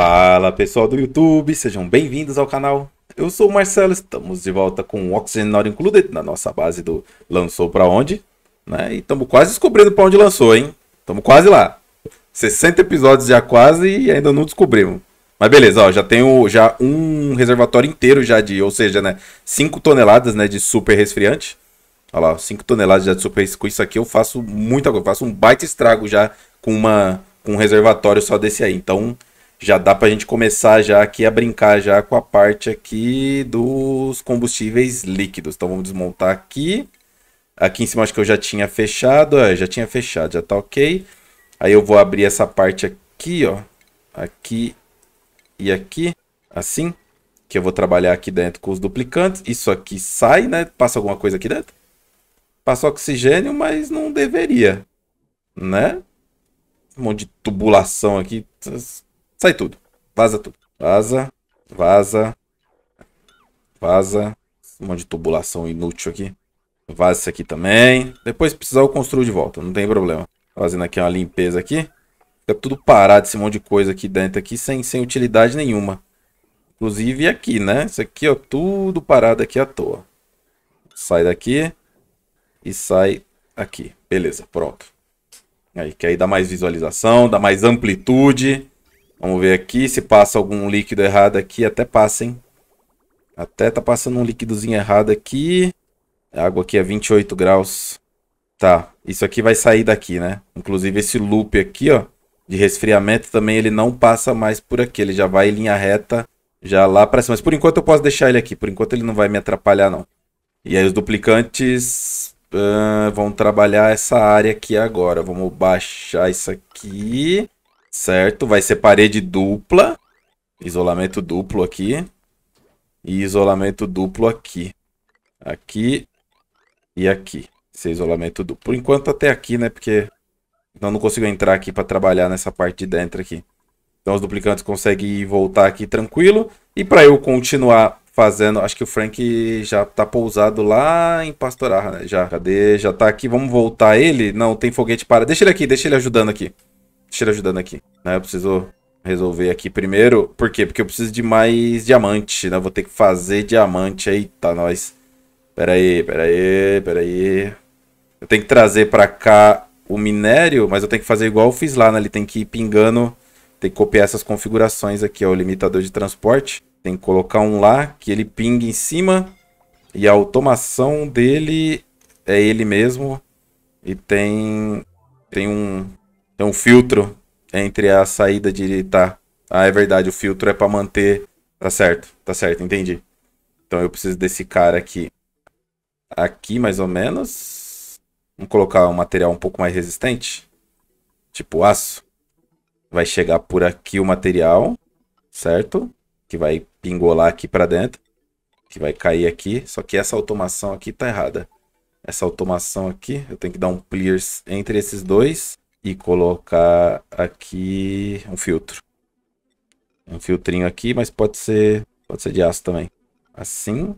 Fala pessoal do YouTube, sejam bem-vindos ao canal. Eu sou o Marcelo, estamos de volta com o Oxygen Not Included na nossa base do Lançou Pra Onde. Né? E estamos quase descobrindo pra onde lançou, hein? Estamos quase lá. 60 episódios já quase e ainda não descobrimos. Mas beleza, ó, já tenho já um reservatório inteiro já de, ou seja, né, 5 toneladas né, de super resfriante. Olha lá, 5 toneladas já de super resfriante. Com isso aqui eu faço muita coisa, faço um baita estrago já com uma com um reservatório só desse aí. Então, já dá para a gente começar já aqui a brincar já com a parte aqui dos combustíveis líquidos. Então vamos desmontar aqui. Aqui em cima acho que eu já tinha fechado, é, já tinha fechado, já tá ok. Aí eu vou abrir essa parte aqui, ó, aqui e aqui, assim, que eu vou trabalhar aqui dentro com os duplicantes. Isso aqui sai, né? Passa alguma coisa aqui dentro? Passa oxigênio, mas não deveria, né? Um monte de tubulação aqui, Sai tudo. Vaza tudo. Vaza. Vaza. Vaza. Um monte de tubulação inútil aqui. Vaza isso aqui também. Depois, se precisar, eu construo de volta. Não tem problema. Fazendo aqui uma limpeza aqui. Fica tudo parado, esse monte de coisa aqui dentro aqui, sem, sem utilidade nenhuma. Inclusive aqui, né? Isso aqui, ó, tudo parado aqui à toa. Sai daqui e sai aqui. Beleza, pronto. Aí, que aí dá mais visualização, dá mais amplitude. Vamos ver aqui se passa algum líquido errado aqui. Até passa, hein? Até tá passando um líquidozinho errado aqui. A água aqui é 28 graus. Tá, isso aqui vai sair daqui, né? Inclusive esse loop aqui, ó, de resfriamento também ele não passa mais por aqui. Ele já vai em linha reta, já lá pra cima. Mas por enquanto eu posso deixar ele aqui. Por enquanto ele não vai me atrapalhar, não. E aí os duplicantes uh, vão trabalhar essa área aqui agora. Vamos baixar isso aqui certo? Vai ser parede dupla, isolamento duplo aqui e isolamento duplo aqui. Aqui e aqui. Esse é isolamento duplo. Por enquanto até aqui, né? Porque eu não consigo entrar aqui para trabalhar nessa parte de dentro aqui. Então os duplicantes conseguem voltar aqui tranquilo. E para eu continuar fazendo... Acho que o Frank já tá pousado lá em Pastorarra, né? Já, cadê? Já tá aqui. Vamos voltar ele? Não, tem foguete para... Deixa ele aqui, deixa ele ajudando aqui. Tira ajudando aqui, né? Eu preciso resolver aqui primeiro. Por quê? Porque eu preciso de mais diamante, né? vou ter que fazer diamante. Eita, nós. Pera aí, pera aí, pera aí. Eu tenho que trazer pra cá o minério, mas eu tenho que fazer igual eu fiz lá, né? Ele tem que ir pingando, tem que copiar essas configurações aqui, ó. O limitador de transporte. Tem que colocar um lá, que ele pingue em cima. E a automação dele é ele mesmo. E tem, tem um, tem um filtro entre a saída de tá. Ah, é verdade, o filtro é para manter. Tá certo, tá certo, entendi. Então eu preciso desse cara aqui. Aqui, mais ou menos. Vamos colocar um material um pouco mais resistente. Tipo aço. Vai chegar por aqui o material, certo? Que vai pingolar aqui para dentro. Que vai cair aqui. Só que essa automação aqui tá errada. Essa automação aqui, eu tenho que dar um clear entre esses dois e colocar aqui um filtro. Um filtrinho aqui, mas pode ser, pode ser de aço também. Assim,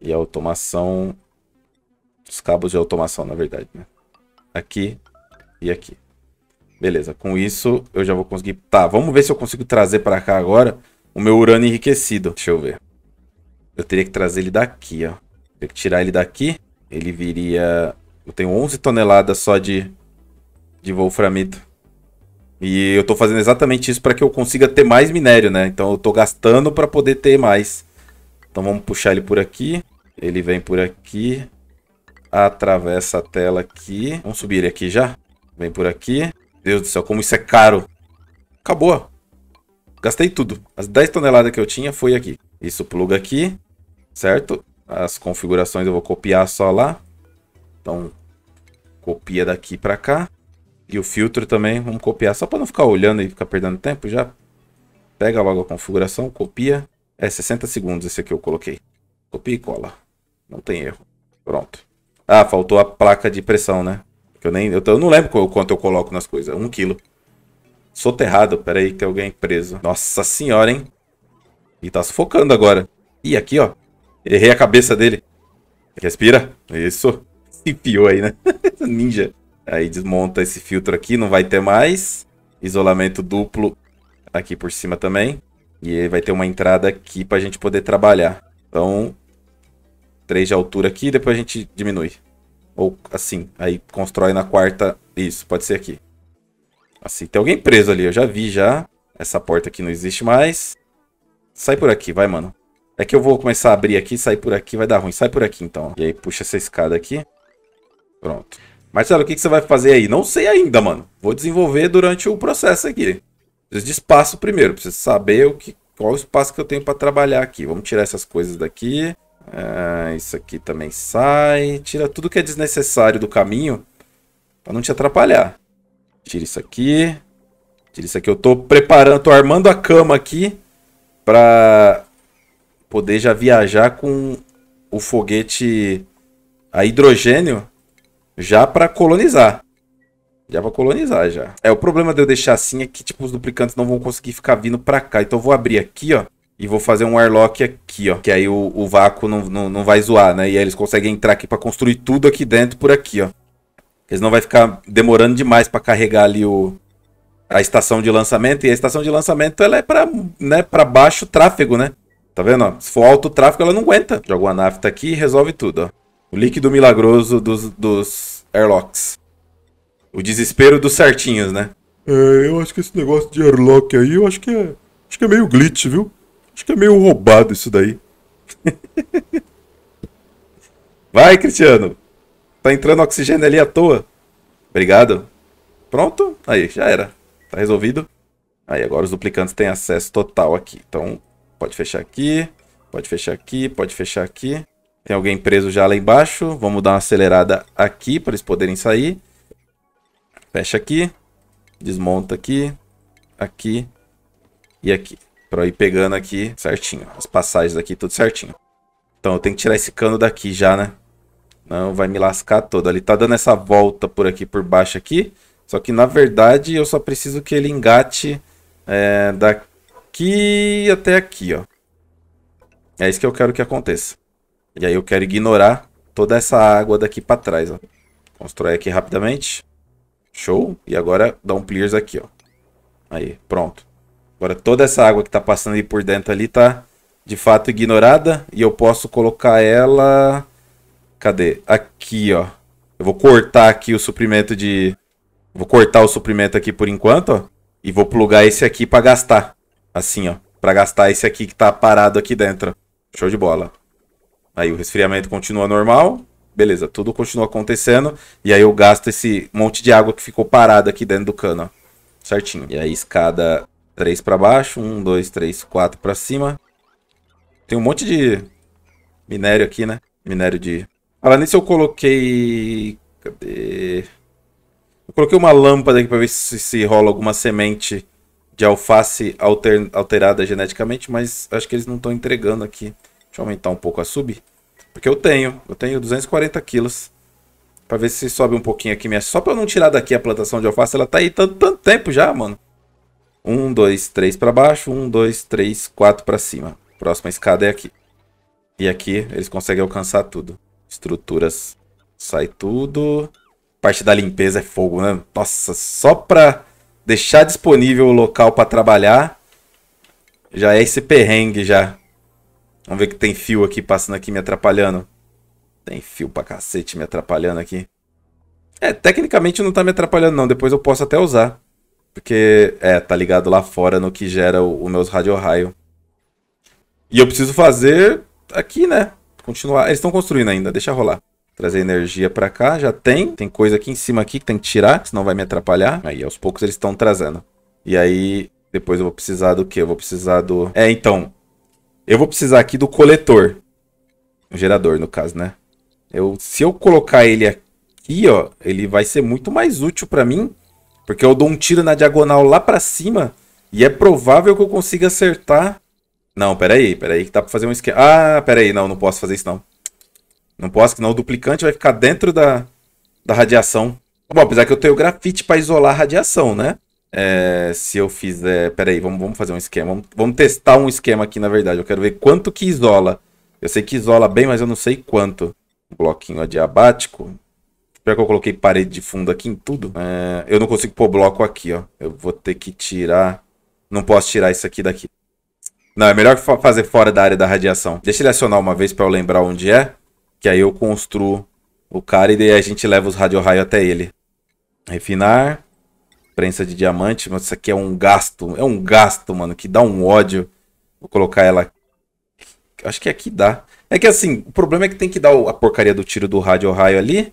e a automação, os cabos de automação, na verdade, né? Aqui e aqui. Beleza, com isso eu já vou conseguir... Tá, vamos ver se eu consigo trazer para cá agora o meu urânio enriquecido. Deixa eu ver. Eu teria que trazer ele daqui, ó. Teria que tirar ele daqui. Ele viria... Eu tenho 11 toneladas só de, de wolframito. E eu estou fazendo exatamente isso para que eu consiga ter mais minério, né? Então eu estou gastando para poder ter mais. Então vamos puxar ele por aqui. Ele vem por aqui. Atravessa a tela aqui. Vamos subir ele aqui já. Vem por aqui. Deus do céu, como isso é caro. Acabou. Gastei tudo. As 10 toneladas que eu tinha foi aqui. Isso pluga aqui, certo? As configurações eu vou copiar só lá. Então, copia daqui para cá. E o filtro também, vamos copiar, só para não ficar olhando e ficar perdendo tempo, já pega logo a configuração, copia. É 60 segundos esse aqui eu coloquei. Copia e cola. Não tem erro. Pronto. Ah, faltou a placa de pressão, né? Eu nem eu, eu não lembro quanto eu coloco nas coisas. 1 um quilo. Soterrado. Pera aí, tem alguém é preso. Nossa senhora, hein? E tá sufocando agora. Ih, aqui, ó. Errei a cabeça dele. Respira. Isso. Se enfiou aí, né? Ninja. Aí desmonta esse filtro aqui, não vai ter mais. Isolamento duplo aqui por cima também. E vai ter uma entrada aqui para a gente poder trabalhar. Então, 3 de altura aqui, depois a gente diminui. Ou assim, aí constrói na quarta. Isso, pode ser aqui. Assim, tem alguém preso ali, eu já vi já. Essa porta aqui não existe mais. Sai por aqui, vai, mano. É que eu vou começar a abrir aqui, sair por aqui, vai dar ruim. Sai por aqui, então. E aí puxa essa escada aqui. Pronto. Marcelo, o que, que você vai fazer aí? Não sei ainda, mano. Vou desenvolver durante o processo aqui. Preciso de espaço primeiro. Preciso saber o que, qual o espaço que eu tenho para trabalhar aqui. Vamos tirar essas coisas daqui. Ah, isso aqui também sai. Tira tudo que é desnecessário do caminho para não te atrapalhar. Tira isso aqui. Tira isso aqui. Eu tô preparando, tô armando a cama aqui para poder já viajar com o foguete a hidrogênio já para colonizar. Já pra colonizar, já. É, o problema de eu deixar assim é que, tipo, os duplicantes não vão conseguir ficar vindo pra cá. Então eu vou abrir aqui, ó. E vou fazer um airlock aqui, ó. Que aí o, o vácuo não, não, não vai zoar, né? E aí eles conseguem entrar aqui pra construir tudo aqui dentro por aqui, ó. Eles não vai ficar demorando demais pra carregar ali o... A estação de lançamento. E a estação de lançamento, ela é pra, né, pra baixo tráfego, né? Tá vendo, ó? Se for alto tráfego, ela não aguenta. Joga uma nafta aqui e resolve tudo, ó. O líquido milagroso dos, dos airlocks. O desespero dos certinhos, né? É, eu acho que esse negócio de airlock aí, eu acho que é. Acho que é meio glitch, viu? Acho que é meio roubado isso daí. Vai, Cristiano. Tá entrando oxigênio ali à toa. Obrigado. Pronto. Aí, já era. Tá resolvido. Aí, agora os duplicantes têm acesso total aqui. Então, pode fechar aqui. Pode fechar aqui. Pode fechar aqui. Tem alguém preso já lá embaixo. Vamos dar uma acelerada aqui para eles poderem sair. Fecha aqui. Desmonta aqui. Aqui. E aqui. Para ir pegando aqui certinho. As passagens aqui tudo certinho. Então eu tenho que tirar esse cano daqui já, né? Não, vai me lascar todo. Ele tá dando essa volta por aqui, por baixo aqui. Só que na verdade eu só preciso que ele engate é, daqui até aqui, ó. É isso que eu quero que aconteça. E aí eu quero ignorar toda essa água daqui para trás, ó. Constrói aqui rapidamente. Show. E agora dá um clears aqui, ó. Aí, pronto. Agora toda essa água que tá passando aí por dentro ali tá de fato ignorada. E eu posso colocar ela... Cadê? Aqui, ó. Eu vou cortar aqui o suprimento de... Vou cortar o suprimento aqui por enquanto, ó. E vou plugar esse aqui pra gastar. Assim, ó. Pra gastar esse aqui que tá parado aqui dentro. Show de bola. Aí o resfriamento continua normal, beleza, tudo continua acontecendo. E aí eu gasto esse monte de água que ficou parada aqui dentro do cano, ó. Certinho. E aí escada 3 para baixo, 1, 2, 3, 4 para cima. Tem um monte de minério aqui, né? Minério de... nem ah, nisso, eu coloquei... Cadê? Eu coloquei uma lâmpada aqui para ver se, se rola alguma semente de alface alter... alterada geneticamente, mas acho que eles não estão entregando aqui. Deixa eu aumentar um pouco a sub. Porque eu tenho. Eu tenho 240 quilos. Pra ver se sobe um pouquinho aqui. Minha... Só pra eu não tirar daqui a plantação de alface. Ela tá aí tanto, tanto tempo já, mano. Um, dois, três pra baixo. Um, dois, três, quatro pra cima. Próxima escada é aqui. E aqui eles conseguem alcançar tudo. Estruturas. Sai tudo. Parte da limpeza é fogo, né? Nossa, só pra deixar disponível o local pra trabalhar. Já é esse perrengue já. Vamos ver que tem fio aqui passando aqui me atrapalhando. Tem fio pra cacete me atrapalhando aqui. É, tecnicamente não tá me atrapalhando não, depois eu posso até usar. Porque, é, tá ligado lá fora no que gera os meus radio-raio. E eu preciso fazer aqui, né? Continuar. Eles estão construindo ainda, deixa rolar. Trazer energia pra cá, já tem. Tem coisa aqui em cima aqui que tem que tirar, senão vai me atrapalhar. Aí, aos poucos eles estão trazendo. E aí, depois eu vou precisar do quê? Eu vou precisar do... É, então, eu vou precisar aqui do coletor. O gerador, no caso, né? Eu, se eu colocar ele aqui, ó, ele vai ser muito mais útil para mim. Porque eu dou um tiro na diagonal lá para cima. E é provável que eu consiga acertar. Não, peraí, peraí, que dá pra fazer um esquema. Ah, peraí, não, não posso fazer isso não. Não posso, senão o duplicante vai ficar dentro da, da radiação. Bom, apesar que eu tenho grafite para isolar a radiação, né? É, se eu fizer. Peraí, vamos, vamos fazer um esquema. Vamos, vamos, testar um esquema aqui, na verdade. Eu quero ver quanto que isola. Eu sei que isola bem, mas eu não sei quanto. Um bloquinho adiabático. Pior que eu coloquei parede de fundo aqui em tudo. É, eu não consigo pôr bloco aqui, ó. Eu vou ter que tirar. Não posso tirar isso aqui daqui. Não, é melhor fazer fora da área da radiação. Deixa ele acionar uma vez para eu lembrar onde é. Que aí eu construo o cara e daí a gente leva os radio raio até ele. Refinar prensa de diamante, mas isso aqui é um gasto, é um gasto, mano, que dá um ódio. Vou colocar ela. Acho que aqui dá. É que assim, o problema é que tem que dar a porcaria do tiro do rádio raio ali.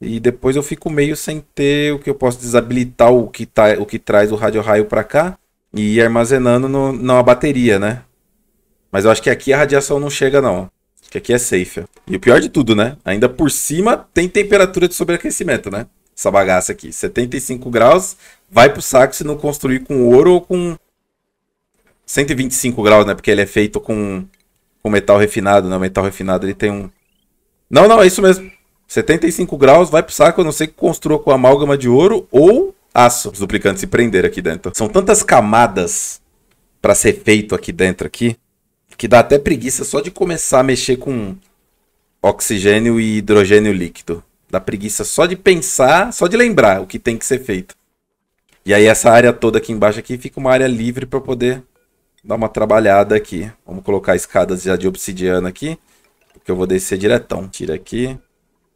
E depois eu fico meio sem ter o que eu posso desabilitar o que, tá, o que traz o rádio raio pra cá e ir armazenando no, na bateria, né? Mas eu acho que aqui a radiação não chega, não. Acho que aqui é safe. E o pior de tudo, né? Ainda por cima tem temperatura de sobreaquecimento, né? essa bagaça aqui. 75 graus, vai pro saco se não construir com ouro ou com 125 graus, né? Porque ele é feito com, com metal refinado, né? O metal refinado ele tem um... Não, não, é isso mesmo. 75 graus, vai pro saco, a não ser que construa com amálgama de ouro ou aço. Os duplicantes se prenderam aqui dentro. São tantas camadas para ser feito aqui dentro aqui, que dá até preguiça só de começar a mexer com oxigênio e hidrogênio líquido. Dá preguiça só de pensar, só de lembrar o que tem que ser feito. E aí essa área toda aqui embaixo aqui fica uma área livre para poder dar uma trabalhada aqui. Vamos colocar escadas já de obsidiana aqui, porque eu vou descer diretão. Tira aqui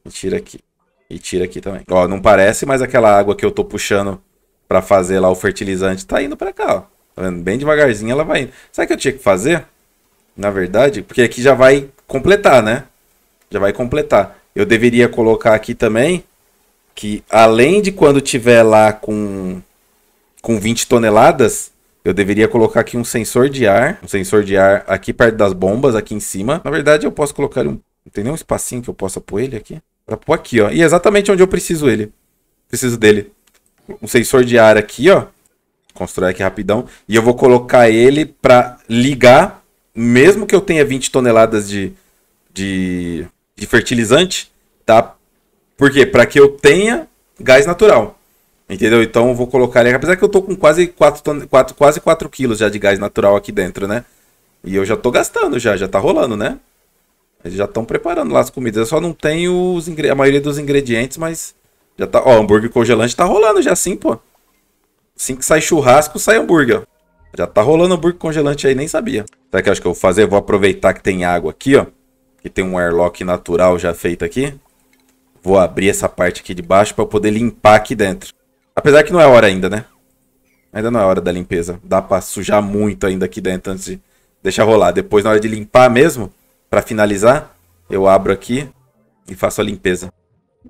e tira aqui. E tira aqui também. Ó, não parece, mas aquela água que eu tô puxando para fazer lá o fertilizante tá indo para cá, ó. Tá vendo? Bem devagarzinho ela vai indo. Sabe o que eu tinha que fazer? Na verdade, porque aqui já vai completar, né? Já vai completar eu deveria colocar aqui também que além de quando tiver lá com com 20 toneladas, eu deveria colocar aqui um sensor de ar, um sensor de ar aqui perto das bombas, aqui em cima. Na verdade, eu posso colocar um, não tem nenhum espacinho que eu possa pôr ele aqui. Pra pôr aqui, ó. E é exatamente onde eu preciso ele. Preciso dele. Um sensor de ar aqui, ó. Constrói aqui rapidão. E eu vou colocar ele pra ligar, mesmo que eu tenha 20 toneladas de, de de fertilizante, tá? Por quê? Para que eu tenha gás natural. Entendeu? Então eu vou colocar ele. Apesar que eu tô com quase 4, ton... 4, quase 4 quilos já de gás natural aqui dentro, né? E eu já tô gastando já, já tá rolando, né? Eles já estão preparando lá as comidas. Eu só não tenho os ingre... a maioria dos ingredientes, mas já tá. Ó, hambúrguer congelante tá rolando já sim, pô. Assim que sai churrasco, sai hambúrguer. Já tá rolando hambúrguer congelante aí, nem sabia. Será que eu acho que eu vou fazer? Vou aproveitar que tem água aqui, ó que tem um airlock natural já feito aqui. Vou abrir essa parte aqui de baixo para eu poder limpar aqui dentro. Apesar que não é hora ainda, né? Ainda não é hora da limpeza. Dá para sujar muito ainda aqui dentro antes de deixar rolar. Depois, na hora de limpar mesmo, para finalizar, eu abro aqui e faço a limpeza.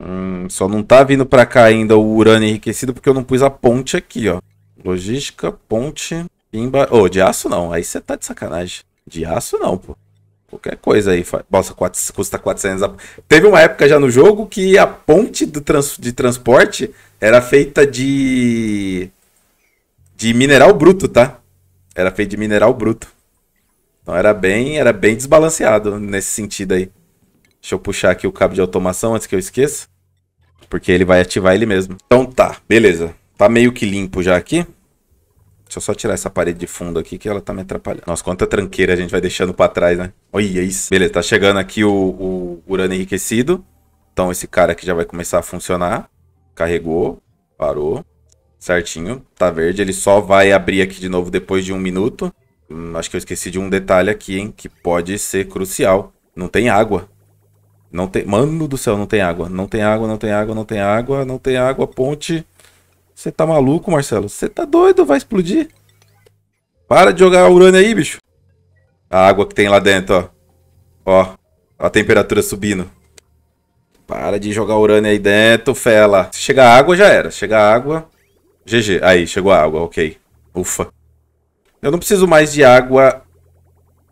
Hum, só não tá vindo para cá ainda o urânio enriquecido porque eu não pus a ponte aqui, ó. Logística, ponte, pimba... Ô, oh, de aço não. Aí você tá de sacanagem. De aço não, pô. Qualquer coisa aí. Nossa, custa 400. Teve uma época já no jogo que a ponte trans, de transporte era feita de. de mineral bruto, tá? Era feita de mineral bruto. Então era bem, era bem desbalanceado nesse sentido aí. Deixa eu puxar aqui o cabo de automação antes que eu esqueça. Porque ele vai ativar ele mesmo. Então tá, beleza. Tá meio que limpo já aqui. Deixa eu só tirar essa parede de fundo aqui que ela tá me atrapalhando. Nossa, quanta tranqueira a gente vai deixando pra trás, né? Olha isso. Beleza, tá chegando aqui o, o urânio enriquecido. Então esse cara aqui já vai começar a funcionar. Carregou, parou, certinho, tá verde. Ele só vai abrir aqui de novo depois de um minuto. Hum, acho que eu esqueci de um detalhe aqui, hein, que pode ser crucial. Não tem água. Não tem... Mano do céu, não tem água. Não tem água, não tem água, não tem água, não tem água, ponte... Você tá maluco, Marcelo? Você tá doido? Vai explodir? Para de jogar urânio aí, bicho. A água que tem lá dentro, ó. Ó, a temperatura subindo. Para de jogar urânio aí dentro, fela. Se chegar água, já era. Chegar água... GG. Aí, chegou a água, ok. Ufa. Eu não preciso mais de água...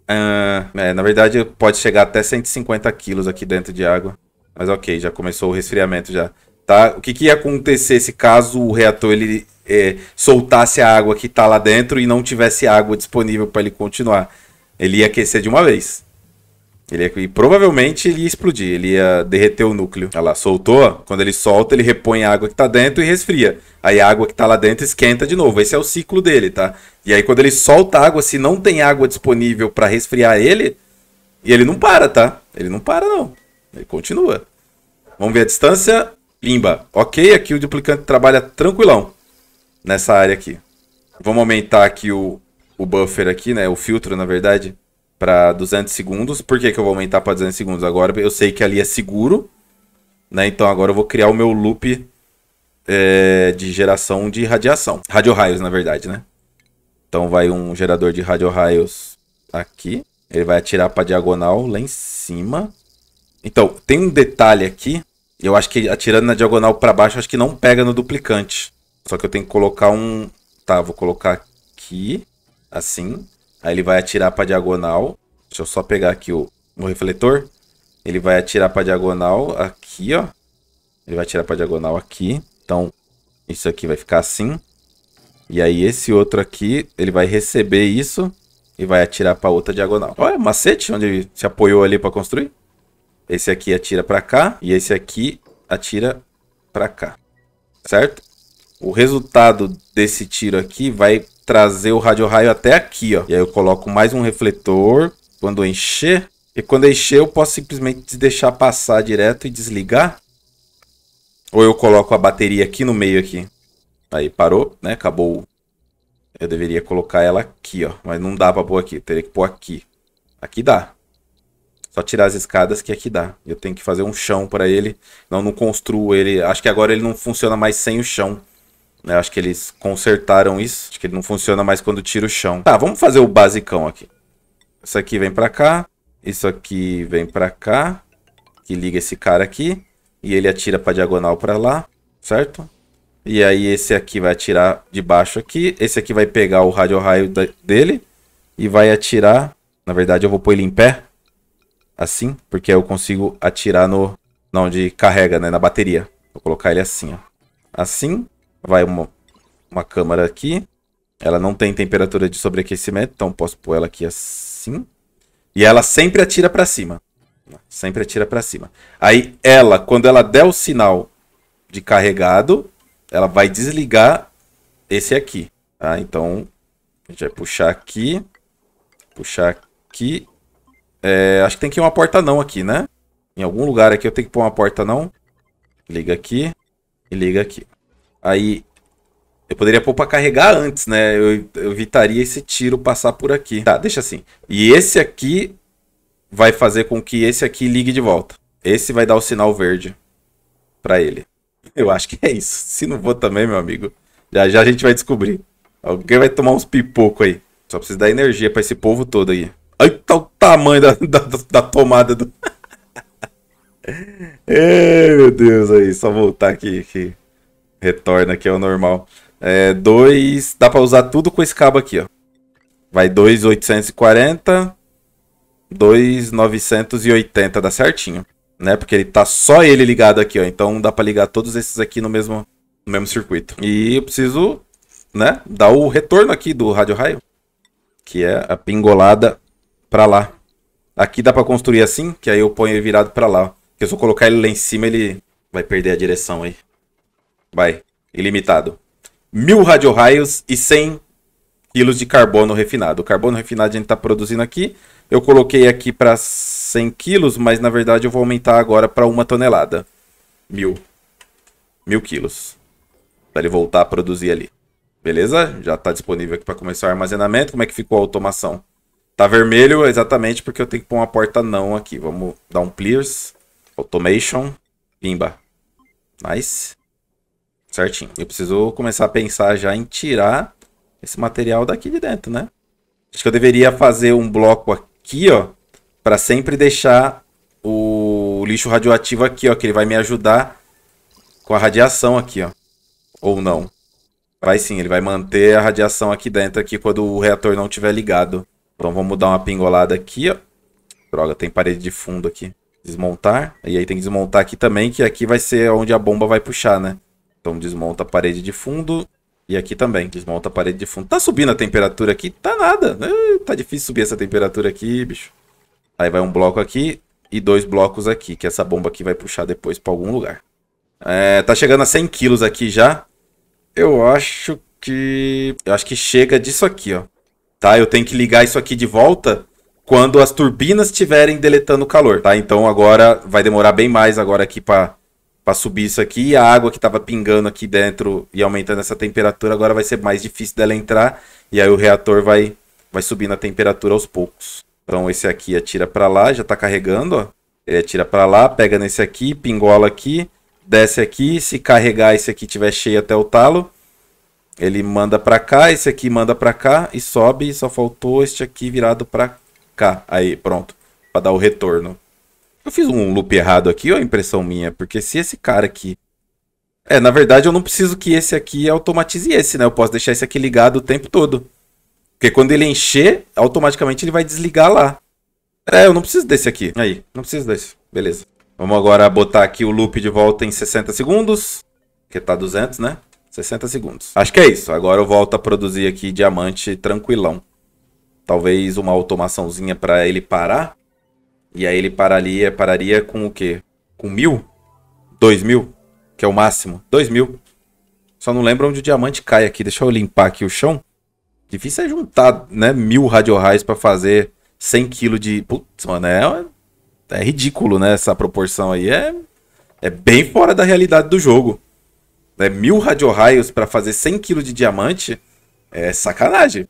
Ah, é, na verdade, pode chegar até 150 quilos aqui dentro de água. Mas ok, já começou o resfriamento já. Tá? O que, que ia acontecer se caso o reator ele é, soltasse a água que está lá dentro e não tivesse água disponível para ele continuar? Ele ia aquecer de uma vez. Ele ia, e provavelmente ele ia explodir, ele ia derreter o núcleo. Olha lá, soltou. Quando ele solta, ele repõe a água que está dentro e resfria. Aí a água que está lá dentro esquenta de novo. Esse é o ciclo dele, tá? E aí quando ele solta a água, se não tem água disponível para resfriar ele, e ele não para, tá? Ele não para, não. Ele continua. Vamos ver a distância. Pimba, ok, aqui o duplicante trabalha tranquilão nessa área aqui. Vamos aumentar aqui o, o buffer aqui, né? O filtro, na verdade, para 200 segundos. Por que, que eu vou aumentar para 200 segundos? Agora eu sei que ali é seguro, né? Então agora eu vou criar o meu loop é, de geração de radiação. radio raios na verdade, né? Então vai um gerador de radio raios aqui. Ele vai atirar para diagonal lá em cima. Então, tem um detalhe aqui eu acho que atirando na diagonal para baixo, acho que não pega no duplicante. Só que eu tenho que colocar um... Tá, vou colocar aqui, assim. Aí ele vai atirar para diagonal. Deixa eu só pegar aqui o, o refletor. Ele vai atirar para diagonal aqui, ó. Ele vai atirar para diagonal aqui. Então, isso aqui vai ficar assim. E aí esse outro aqui, ele vai receber isso e vai atirar para outra diagonal. Olha, macete onde se apoiou ali para construir. Esse aqui atira para cá e esse aqui atira para cá, certo? O resultado desse tiro aqui vai trazer o rádio raio até aqui, ó. E aí eu coloco mais um refletor quando encher. E quando encher eu posso simplesmente deixar passar direto e desligar. Ou eu coloco a bateria aqui no meio aqui. Aí parou, né? Acabou. Eu deveria colocar ela aqui, ó. Mas não dá pra pôr aqui. Eu teria que pôr aqui. Aqui dá. Só tirar as escadas que aqui dá. Eu tenho que fazer um chão para ele. Não, não construo ele. Acho que agora ele não funciona mais sem o chão. Eu acho que eles consertaram isso. Acho que ele não funciona mais quando tira o chão. Tá, vamos fazer o basicão aqui. Isso aqui vem pra cá. Isso aqui vem pra cá. Que liga esse cara aqui. E ele atira pra diagonal pra lá. Certo? E aí esse aqui vai atirar de baixo aqui. Esse aqui vai pegar o rádio raio dele. E vai atirar... Na verdade eu vou pôr ele em pé assim, porque eu consigo atirar no não onde carrega, né, na bateria. Vou colocar ele assim, ó. Assim, vai uma, uma câmara aqui. Ela não tem temperatura de sobreaquecimento, então posso pôr ela aqui assim. E ela sempre atira para cima. Sempre atira para cima. Aí ela, quando ela der o sinal de carregado, ela vai desligar esse aqui. Tá? Então, a gente vai puxar aqui, puxar aqui é, acho que tem que ir uma porta não aqui, né? Em algum lugar aqui eu tenho que pôr uma porta não. Liga aqui e liga aqui. Aí eu poderia pôr pra carregar antes, né? Eu, eu evitaria esse tiro passar por aqui. Tá, deixa assim. E esse aqui vai fazer com que esse aqui ligue de volta. Esse vai dar o sinal verde para ele. Eu acho que é isso. Se não vou também, meu amigo. Já já a gente vai descobrir. Alguém vai tomar uns pipoco aí. Só precisa dar energia para esse povo todo aí. Olha tá o tamanho da, da, da tomada do. Ei, meu Deus, aí, só voltar aqui que retorna aqui ao é normal. É, dois, dá para usar tudo com esse cabo aqui, ó. Vai 2,840, 2,980, dá certinho, né? Porque ele tá só ele ligado aqui, ó. Então dá para ligar todos esses aqui no mesmo, no mesmo circuito. E eu preciso, né, dar o retorno aqui do rádio raio, que é a pingolada para lá. Aqui dá para construir assim, que aí eu ponho ele virado para lá. Porque se eu colocar ele lá em cima, ele vai perder a direção aí. Vai, ilimitado. Mil radiorraios e 100 quilos de carbono refinado. O carbono refinado a gente está produzindo aqui. Eu coloquei aqui para 100 quilos, mas na verdade eu vou aumentar agora para uma tonelada. Mil. Mil quilos. Para ele voltar a produzir ali. Beleza? Já está disponível aqui para começar o armazenamento. Como é que ficou a automação? Tá vermelho exatamente porque eu tenho que pôr uma porta não aqui. Vamos dar um clears. Automation. Pimba. Nice. Certinho. Eu preciso começar a pensar já em tirar esse material daqui de dentro, né? Acho que eu deveria fazer um bloco aqui, ó. Pra sempre deixar o lixo radioativo aqui, ó. Que ele vai me ajudar com a radiação aqui, ó. Ou não. Vai sim, ele vai manter a radiação aqui dentro aqui quando o reator não estiver ligado. Então vamos dar uma pingolada aqui, ó. Droga, tem parede de fundo aqui. Desmontar. E aí tem que desmontar aqui também, que aqui vai ser onde a bomba vai puxar, né? Então desmonta a parede de fundo. E aqui também, desmonta a parede de fundo. Tá subindo a temperatura aqui? Tá nada. Eh, tá difícil subir essa temperatura aqui, bicho. Aí vai um bloco aqui e dois blocos aqui, que essa bomba aqui vai puxar depois pra algum lugar. É, tá chegando a 100 quilos aqui já. Eu acho que... Eu acho que chega disso aqui, ó tá? Eu tenho que ligar isso aqui de volta quando as turbinas estiverem deletando o calor, tá? Então agora vai demorar bem mais agora aqui para para subir isso aqui e a água que estava pingando aqui dentro e aumentando essa temperatura agora vai ser mais difícil dela entrar e aí o reator vai vai subindo a temperatura aos poucos. Então esse aqui atira para lá, já está carregando, ó. Ele atira para lá, pega nesse aqui, pingola aqui, desce aqui, se carregar esse aqui tiver cheio até o talo, ele manda pra cá, esse aqui manda pra cá e sobe. só faltou este aqui virado pra cá. Aí, pronto. Pra dar o retorno. Eu fiz um loop errado aqui ou é impressão minha? Porque se esse cara aqui... É, na verdade eu não preciso que esse aqui automatize esse, né? Eu posso deixar esse aqui ligado o tempo todo. Porque quando ele encher, automaticamente ele vai desligar lá. É, eu não preciso desse aqui. Aí, não preciso desse. Beleza. Vamos agora botar aqui o loop de volta em 60 segundos. Que tá 200, né? 60 segundos. Acho que é isso. Agora eu volto a produzir aqui diamante tranquilão. Talvez uma automaçãozinha para ele parar. E aí ele pararia, pararia com o quê? Com mil? Dois mil? Que é o máximo. Dois mil. Só não lembro onde o diamante cai aqui. Deixa eu limpar aqui o chão. Difícil é juntar, né? Mil radiorais para fazer 100 kg de... Putz, mano, é... é ridículo, né? Essa proporção aí é... É bem fora da realidade do jogo né, mil radiorraios para fazer 100 kg de diamante, é sacanagem.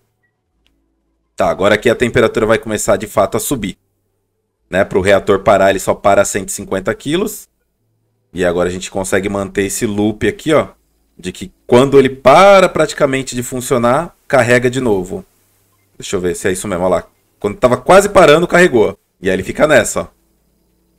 Tá, agora aqui a temperatura vai começar de fato a subir. Né, para o reator parar, ele só para a 150 kg. E agora a gente consegue manter esse loop aqui, ó, de que quando ele para praticamente de funcionar, carrega de novo. Deixa eu ver se é isso mesmo, olha lá. Quando tava quase parando, carregou. E aí ele fica nessa, ó.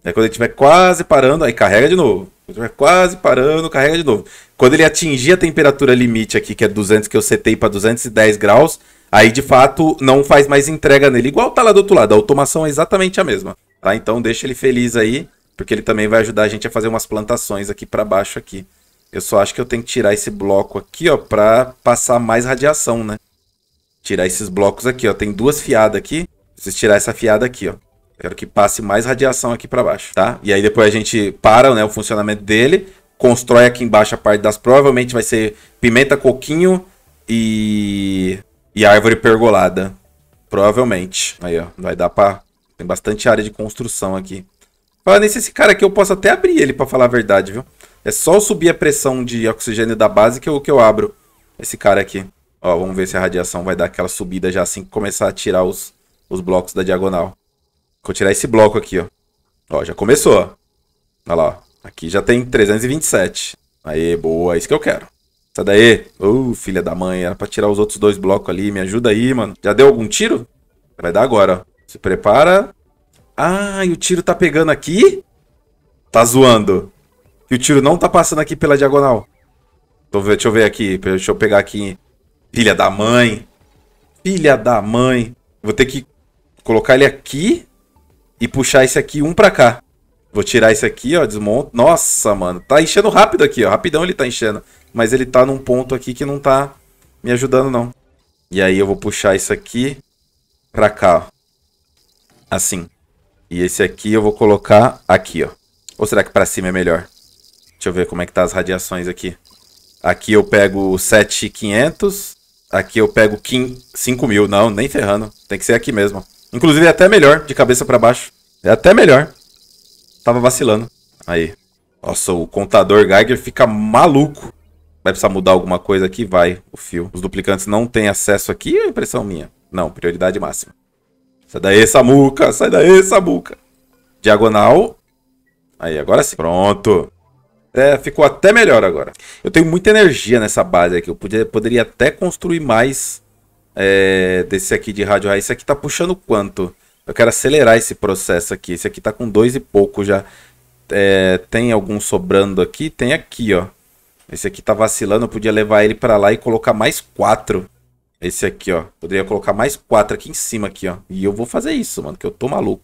Aí quando ele estiver quase parando, aí carrega de novo. Vai então, é quase parando, carrega de novo. Quando ele atingir a temperatura limite aqui, que é 200, que eu setei para 210 graus, aí de fato não faz mais entrega nele. Igual tá lá do outro lado, a automação é exatamente a mesma. Tá? Então deixa ele feliz aí, porque ele também vai ajudar a gente a fazer umas plantações aqui para baixo aqui. Eu só acho que eu tenho que tirar esse bloco aqui, ó, para passar mais radiação, né? Tirar esses blocos aqui, ó. Tem duas fiadas aqui. Preciso tirar essa fiada aqui, ó. Quero que passe mais radiação aqui para baixo, tá? E aí depois a gente para né, o funcionamento dele, constrói aqui embaixo a parte das provavelmente vai ser pimenta, coquinho e e árvore pergolada. Provavelmente. Aí, ó, vai dar para tem bastante área de construção aqui. Falando nesse esse cara aqui eu posso até abrir ele para falar a verdade, viu? É só subir a pressão de oxigênio da base que eu, que eu abro esse cara aqui. Ó, vamos ver se a radiação vai dar aquela subida já assim que começar a tirar os, os blocos da diagonal. Vou tirar esse bloco aqui, ó. Ó, já começou. Olha lá, ó. Aqui já tem 327. Aí, boa, é isso que eu quero. Sai daí. Ô, filha da mãe, era pra tirar os outros dois blocos ali. Me ajuda aí, mano. Já deu algum tiro? Vai dar agora, ó. Se prepara. Ah, e o tiro tá pegando aqui? Tá zoando. E o tiro não tá passando aqui pela diagonal. Deixa eu ver aqui. Deixa eu pegar aqui. Filha da mãe. Filha da mãe. Vou ter que colocar ele aqui e puxar esse aqui um pra cá. Vou tirar esse aqui, ó, desmonto. Nossa, mano, tá enchendo rápido aqui, ó. Rapidão ele tá enchendo. Mas ele tá num ponto aqui que não tá me ajudando, não. E aí eu vou puxar isso aqui pra cá, ó. Assim. E esse aqui eu vou colocar aqui, ó. Ou será que pra cima é melhor? Deixa eu ver como é que tá as radiações aqui. Aqui eu pego 7,500. Aqui eu pego 5000. mil. Não, nem ferrando. Tem que ser aqui mesmo. Inclusive é até melhor, de cabeça para baixo. É até melhor. Tava vacilando. Aí. Nossa, o contador Geiger fica maluco. Vai precisar mudar alguma coisa aqui? Vai, o fio. Os duplicantes não têm acesso aqui, é impressão minha. Não, prioridade máxima. Sai daí, Samuca! Sai daí, Samuca! Diagonal. Aí, agora sim. Pronto. É, ficou até melhor agora. Eu tenho muita energia nessa base aqui. Eu podia, poderia até construir mais é, desse aqui de rádio raiz, esse aqui tá puxando quanto? Eu quero acelerar esse processo aqui. Esse aqui tá com dois e pouco já. É, tem algum sobrando aqui? Tem aqui, ó. Esse aqui tá vacilando, eu podia levar ele para lá e colocar mais quatro. Esse aqui, ó. Poderia colocar mais quatro aqui em cima, aqui, ó. E eu vou fazer isso, mano, que eu tô maluco.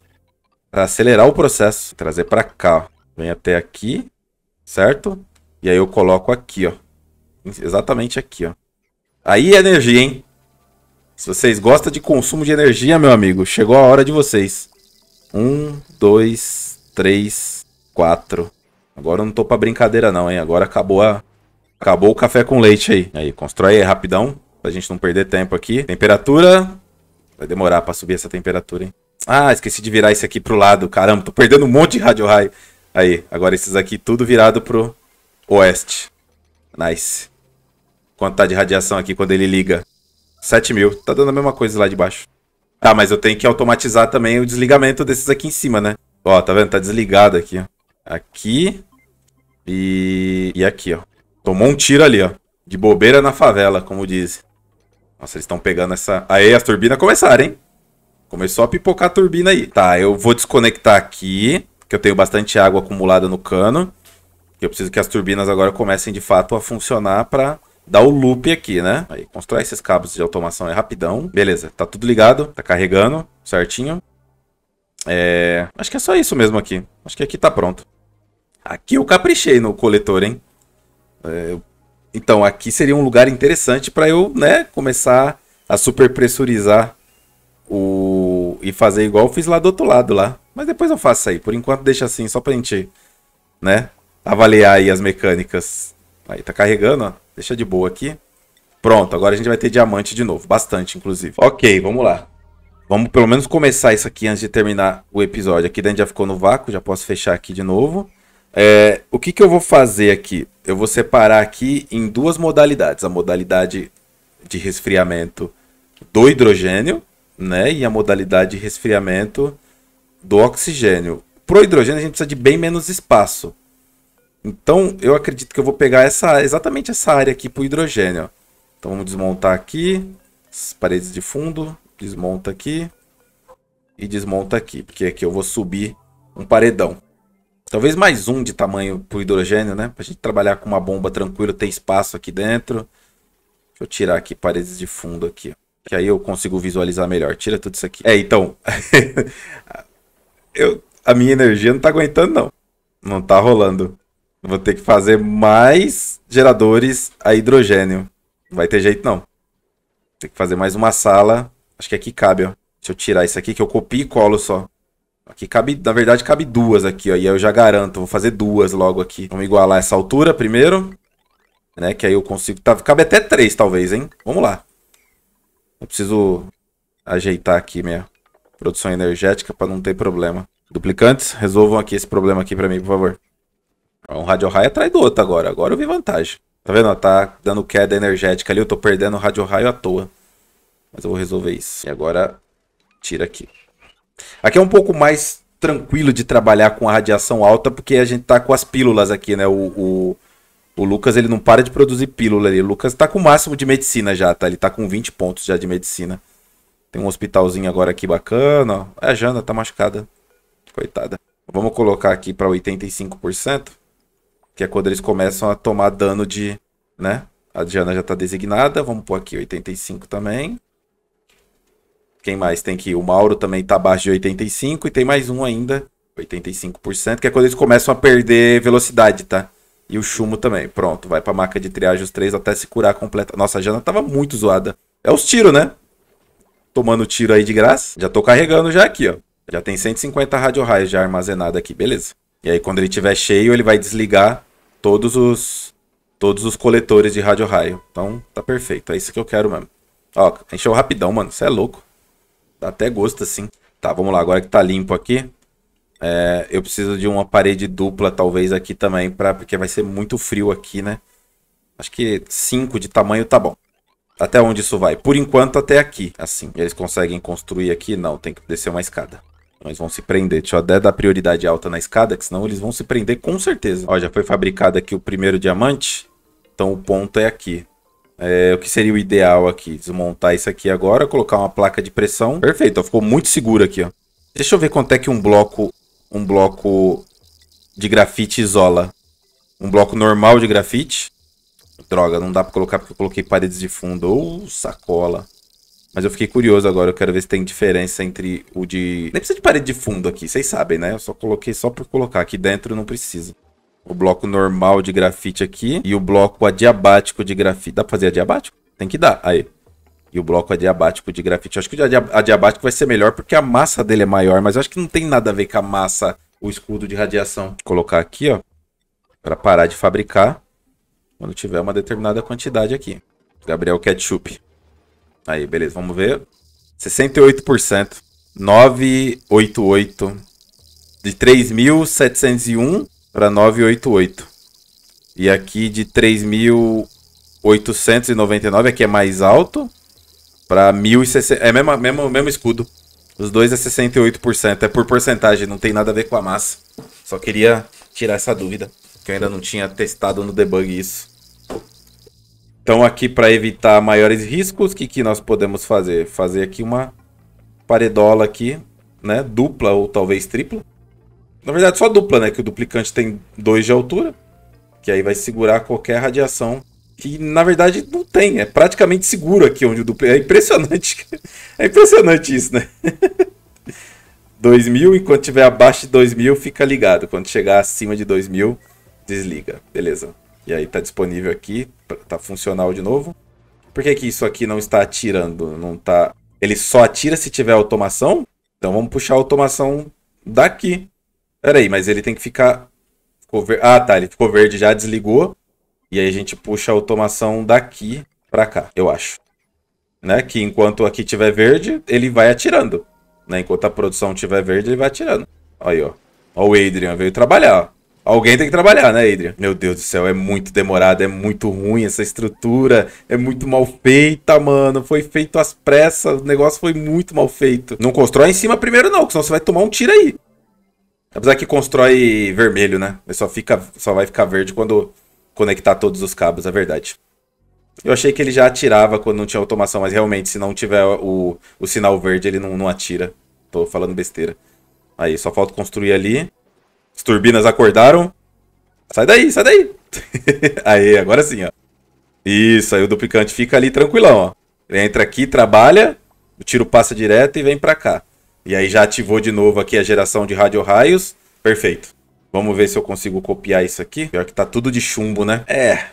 Pra acelerar o processo. Trazer pra cá, ó. Vem até aqui, certo? E aí eu coloco aqui, ó. Exatamente aqui, ó. Aí é energia, hein? Se vocês gostam de consumo de energia, meu amigo, chegou a hora de vocês. Um, dois, três, quatro. Agora eu não tô pra brincadeira não, hein? Agora acabou a... Acabou o café com leite aí. Aí, constrói aí rapidão, pra gente não perder tempo aqui. Temperatura... Vai demorar pra subir essa temperatura, hein? Ah, esqueci de virar esse aqui pro lado. Caramba, tô perdendo um monte de rádio raio. Aí, agora esses aqui tudo virado pro oeste. Nice. Quanto tá de radiação aqui quando ele liga? 7 mil. Tá dando a mesma coisa lá de baixo. Tá, mas eu tenho que automatizar também o desligamento desses aqui em cima, né? Ó, tá vendo? Tá desligado aqui, ó. Aqui e, e aqui, ó. Tomou um tiro ali, ó. De bobeira na favela, como dizem. Nossa, eles estão pegando essa... Aí, as turbinas começaram, hein? Começou a pipocar a turbina aí. Tá, eu vou desconectar aqui, que eu tenho bastante água acumulada no cano. Eu preciso que as turbinas agora comecem, de fato, a funcionar para dá o loop aqui, né? Aí constrói esses cabos de automação é rapidão. Beleza, tá tudo ligado, tá carregando certinho. É... Acho que é só isso mesmo aqui. Acho que aqui tá pronto. Aqui eu caprichei no coletor, hein? É... Então, aqui seria um lugar interessante para eu, né, começar a superpressurizar o... e fazer igual eu fiz lá do outro lado lá. Mas depois eu faço aí. Por enquanto deixa assim, só pra gente, né, avaliar aí as mecânicas. Aí tá carregando, ó. Deixa de boa aqui. Pronto, agora a gente vai ter diamante de novo. Bastante, inclusive. Ok, vamos lá. Vamos pelo menos começar isso aqui antes de terminar o episódio. Aqui dentro já ficou no vácuo, já posso fechar aqui de novo. É, o que, que eu vou fazer aqui? Eu vou separar aqui em duas modalidades. A modalidade de resfriamento do hidrogênio, né? E a modalidade de resfriamento do oxigênio. Pro hidrogênio a gente precisa de bem menos espaço. Então, eu acredito que eu vou pegar essa, exatamente essa área aqui para o hidrogênio. Então, vamos desmontar aqui, as paredes de fundo, desmonta aqui e desmonta aqui, porque aqui eu vou subir um paredão. Talvez mais um de tamanho para o hidrogênio, né? Para a gente trabalhar com uma bomba tranquilo, tem espaço aqui dentro. Deixa eu tirar aqui paredes de fundo aqui, que aí eu consigo visualizar melhor. Tira tudo isso aqui. É, então, eu, a minha energia não está aguentando não. Não está rolando. Vou ter que fazer mais geradores a hidrogênio. Não vai ter jeito, não. Tem que fazer mais uma sala. Acho que aqui cabe, ó. Deixa eu tirar isso aqui, que eu copio e colo só. Aqui cabe, na verdade, cabe duas aqui, ó. E aí eu já garanto, vou fazer duas logo aqui. Vamos igualar essa altura primeiro. Né, que aí eu consigo... Tá, cabe até três, talvez, hein? Vamos lá. Eu preciso ajeitar aqui minha produção energética para não ter problema. Duplicantes, resolvam aqui esse problema aqui para mim, por favor. Um Radio Raio é atrás do outro agora. Agora eu vi vantagem. Tá vendo? Tá dando queda energética ali. Eu tô perdendo o Radio Raio à toa. Mas eu vou resolver isso. E agora tira aqui. Aqui é um pouco mais tranquilo de trabalhar com a radiação alta, porque a gente tá com as pílulas aqui, né? O, o, o Lucas, ele não para de produzir pílula ali. O Lucas tá com o máximo de medicina já, tá? Ele tá com 20 pontos já de medicina. Tem um hospitalzinho agora aqui bacana, ó. É, a Jana tá machucada. Coitada. Vamos colocar aqui para 85%. Que é quando eles começam a tomar dano de. né? A Diana já está designada. Vamos pôr aqui 85 também. Quem mais tem que ir? O Mauro também está abaixo de 85. E tem mais um ainda. 85%, que é quando eles começam a perder velocidade, tá? E o Chumo também. Pronto, vai pra marca de triagem os três até se curar completa. Nossa, a Jana tava muito zoada. É os tiros, né? Tomando tiro aí de graça. Já tô carregando já aqui, ó. Já tem 150 radio raios já armazenado aqui, beleza. E aí quando ele tiver cheio, ele vai desligar todos os todos os coletores de rádio raio. Então tá perfeito, é isso que eu quero mesmo. Ó, encheu rapidão, mano, você é louco. Dá até gosto assim. Tá, vamos lá, agora que tá limpo aqui. É, eu preciso de uma parede dupla, talvez, aqui também, pra, porque vai ser muito frio aqui, né? Acho que 5 de tamanho tá bom. Até onde isso vai? Por enquanto, até aqui, assim. Eles conseguem construir aqui? Não, tem que descer uma escada. Eles vão se prender. Deixa eu até dar prioridade alta na escada, que senão eles vão se prender com certeza. Ó, já foi fabricado aqui o primeiro diamante. Então o ponto é aqui. É, o que seria o ideal aqui? Desmontar isso aqui agora, colocar uma placa de pressão. Perfeito, ó, ficou muito seguro aqui, ó. Deixa eu ver quanto é que um bloco, um bloco de grafite isola. Um bloco normal de grafite. Droga, não dá pra colocar porque eu coloquei paredes de fundo. Ou oh, sacola. Mas eu fiquei curioso agora, eu quero ver se tem diferença entre o de... Nem precisa de parede de fundo aqui, vocês sabem, né? Eu só coloquei só por colocar, aqui dentro não precisa. O bloco normal de grafite aqui e o bloco adiabático de grafite. Dá pra fazer adiabático? Tem que dar, aí. E o bloco adiabático de grafite. Eu acho que o adiabático vai ser melhor porque a massa dele é maior, mas eu acho que não tem nada a ver com a massa, o escudo de radiação. Vou colocar aqui, ó, pra parar de fabricar quando tiver uma determinada quantidade aqui. Gabriel Ketchup. Aí, beleza, vamos ver. 68%. 988. De 3.701 para 988. E aqui de 3.899, aqui é mais alto, para 1.060. É mesmo, mesmo, mesmo escudo. Os dois é 68%. É por porcentagem, não tem nada a ver com a massa. Só queria tirar essa dúvida, que eu ainda não tinha testado no debug isso. Então aqui para evitar maiores riscos, o que, que nós podemos fazer? Fazer aqui uma paredola aqui, né? Dupla ou talvez tripla. Na verdade só dupla, né? Que o duplicante tem dois de altura. Que aí vai segurar qualquer radiação que na verdade não tem, é praticamente seguro aqui onde o duplicante. É impressionante. É impressionante isso, né? 2000, enquanto tiver abaixo de 2000, fica ligado. Quando chegar acima de 2000, desliga. Beleza. E aí tá disponível aqui, tá funcional de novo. Por que, que isso aqui não está atirando? Não tá... Ele só atira se tiver automação? Então vamos puxar a automação daqui. Pera aí, mas ele tem que ficar... Ficou ver... Ah, tá, ele ficou verde já, desligou. E aí a gente puxa a automação daqui para cá, eu acho. Né? Que enquanto aqui tiver verde, ele vai atirando. Né? Enquanto a produção tiver verde, ele vai atirando. Aí, ó. Ó o Adrian veio trabalhar, ó. Alguém tem que trabalhar, né, Adrian? Meu Deus do céu, é muito demorado, é muito ruim essa estrutura, é muito mal feita, mano. Foi feito às pressas, o negócio foi muito mal feito. Não constrói em cima primeiro, não, senão você vai tomar um tiro aí. Apesar que constrói vermelho, né? Ele só, fica, só vai ficar verde quando conectar todos os cabos, é verdade. Eu achei que ele já atirava quando não tinha automação, mas realmente, se não tiver o, o sinal verde, ele não, não atira. Tô falando besteira. Aí, só falta construir ali. As turbinas acordaram. Sai daí, sai daí. Aí, agora sim, ó. Isso, aí o duplicante fica ali tranquilão, ó. Ele entra aqui, trabalha, o tiro passa direto e vem para cá. E aí já ativou de novo aqui a geração de rádio raios. Perfeito. Vamos ver se eu consigo copiar isso aqui. Pior que tá tudo de chumbo, né? É.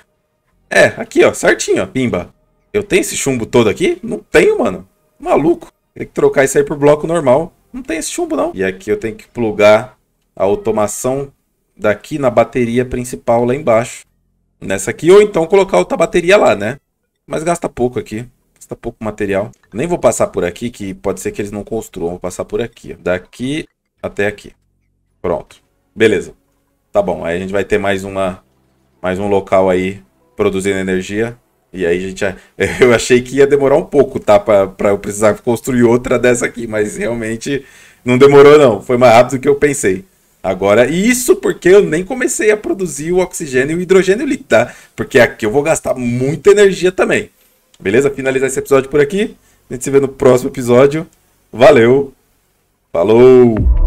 É, aqui, ó, certinho, ó. Pimba. Eu tenho esse chumbo todo aqui? Não tenho, mano. Maluco. Tem que trocar isso aí por bloco normal. Não tem esse chumbo, não. E aqui eu tenho que plugar a automação daqui na bateria principal lá embaixo. Nessa aqui, ou então colocar outra bateria lá, né? Mas gasta pouco aqui, gasta pouco material. Nem vou passar por aqui, que pode ser que eles não construam. Vou passar por aqui, daqui até aqui. Pronto, beleza. Tá bom, aí a gente vai ter mais, uma, mais um local aí produzindo energia. E aí gente, eu achei que ia demorar um pouco, tá? Pra, pra eu precisar construir outra dessa aqui, mas realmente não demorou não. Foi mais rápido do que eu pensei. Agora, isso porque eu nem comecei a produzir o oxigênio e o hidrogênio líquido, tá? Porque aqui eu vou gastar muita energia também. Beleza? Finalizar esse episódio por aqui. A gente se vê no próximo episódio. Valeu! Falou!